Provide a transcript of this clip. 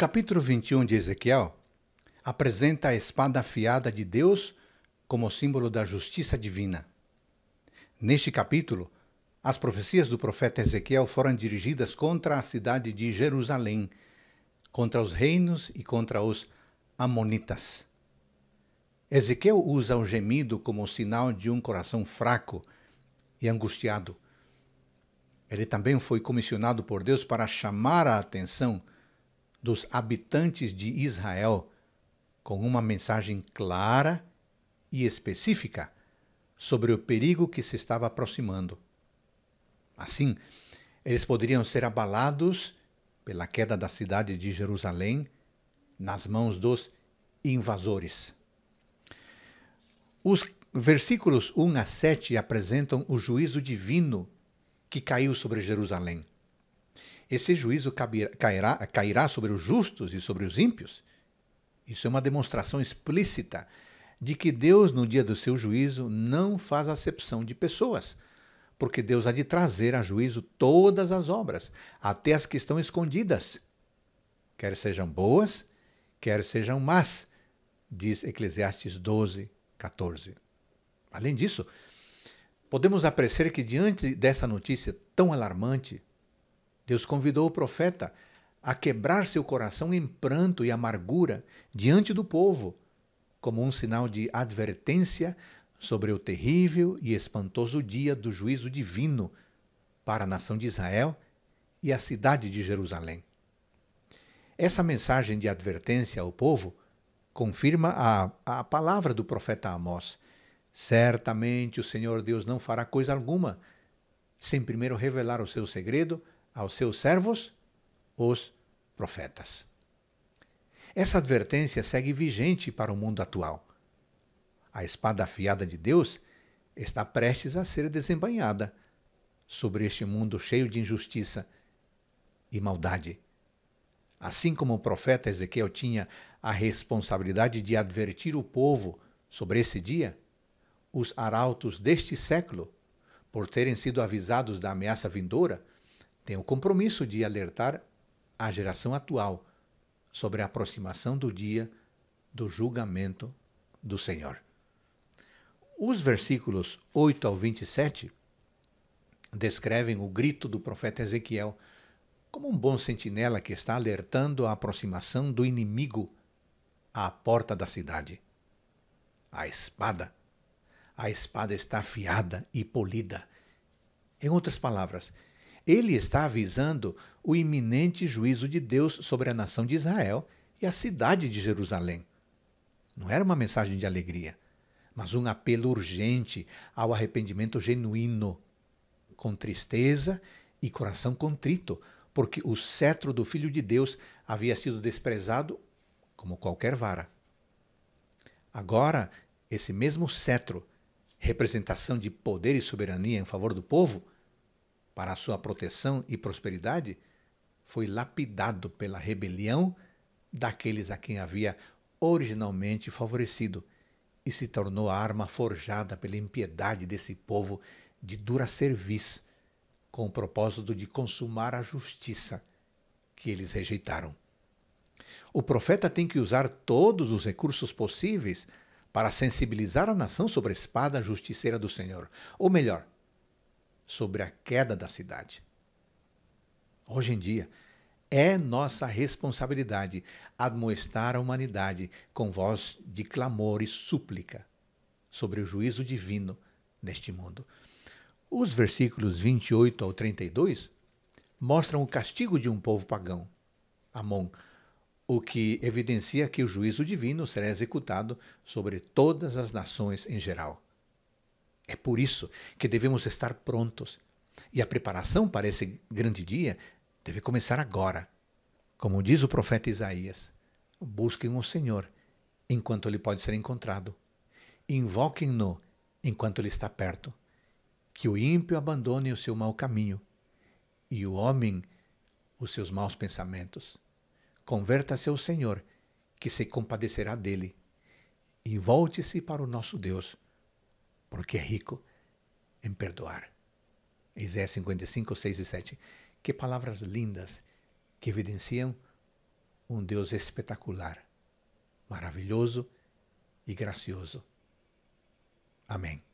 capítulo 21 de Ezequiel apresenta a espada afiada de Deus como símbolo da justiça divina. Neste capítulo, as profecias do profeta Ezequiel foram dirigidas contra a cidade de Jerusalém, contra os reinos e contra os amonitas. Ezequiel usa o gemido como sinal de um coração fraco e angustiado. Ele também foi comissionado por Deus para chamar a atenção dos habitantes de Israel, com uma mensagem clara e específica sobre o perigo que se estava aproximando. Assim, eles poderiam ser abalados pela queda da cidade de Jerusalém nas mãos dos invasores. Os versículos 1 a 7 apresentam o juízo divino que caiu sobre Jerusalém. Esse juízo cairá, cairá sobre os justos e sobre os ímpios? Isso é uma demonstração explícita de que Deus, no dia do seu juízo, não faz acepção de pessoas, porque Deus há de trazer a juízo todas as obras, até as que estão escondidas, quer sejam boas, quer sejam más, diz Eclesiastes 12, 14. Além disso, podemos apreciar que, diante dessa notícia tão alarmante, Deus convidou o profeta a quebrar seu coração em pranto e amargura diante do povo, como um sinal de advertência sobre o terrível e espantoso dia do juízo divino para a nação de Israel e a cidade de Jerusalém. Essa mensagem de advertência ao povo confirma a, a palavra do profeta Amós. Certamente o Senhor Deus não fará coisa alguma sem primeiro revelar o seu segredo aos seus servos, os profetas. Essa advertência segue vigente para o mundo atual. A espada afiada de Deus está prestes a ser desembanhada sobre este mundo cheio de injustiça e maldade. Assim como o profeta Ezequiel tinha a responsabilidade de advertir o povo sobre esse dia, os arautos deste século, por terem sido avisados da ameaça vindoura, tem o compromisso de alertar a geração atual sobre a aproximação do dia do julgamento do Senhor. Os versículos 8 ao 27 descrevem o grito do profeta Ezequiel como um bom sentinela que está alertando a aproximação do inimigo à porta da cidade. A espada. A espada está afiada e polida. Em outras palavras, ele está avisando o iminente juízo de Deus sobre a nação de Israel e a cidade de Jerusalém. Não era uma mensagem de alegria, mas um apelo urgente ao arrependimento genuíno, com tristeza e coração contrito, porque o cetro do Filho de Deus havia sido desprezado como qualquer vara. Agora, esse mesmo cetro, representação de poder e soberania em favor do povo, para a sua proteção e prosperidade, foi lapidado pela rebelião daqueles a quem havia originalmente favorecido e se tornou a arma forjada pela impiedade desse povo de dura cerviz, com o propósito de consumar a justiça que eles rejeitaram. O profeta tem que usar todos os recursos possíveis para sensibilizar a nação sobre a espada justiceira do Senhor, ou melhor, sobre a queda da cidade. Hoje em dia, é nossa responsabilidade admoestar a humanidade com voz de clamor e súplica sobre o juízo divino neste mundo. Os versículos 28 ao 32 mostram o castigo de um povo pagão, Amon, o que evidencia que o juízo divino será executado sobre todas as nações em geral. É por isso que devemos estar prontos. E a preparação para esse grande dia deve começar agora. Como diz o profeta Isaías: busquem o Senhor enquanto ele pode ser encontrado, invoquem-no enquanto ele está perto. Que o ímpio abandone o seu mau caminho e o homem os seus maus pensamentos. Converta-se ao Senhor, que se compadecerá dele, e volte-se para o nosso Deus porque é rico em perdoar. Isaías 55, 6 e 7. Que palavras lindas que evidenciam um Deus espetacular, maravilhoso e gracioso. Amém.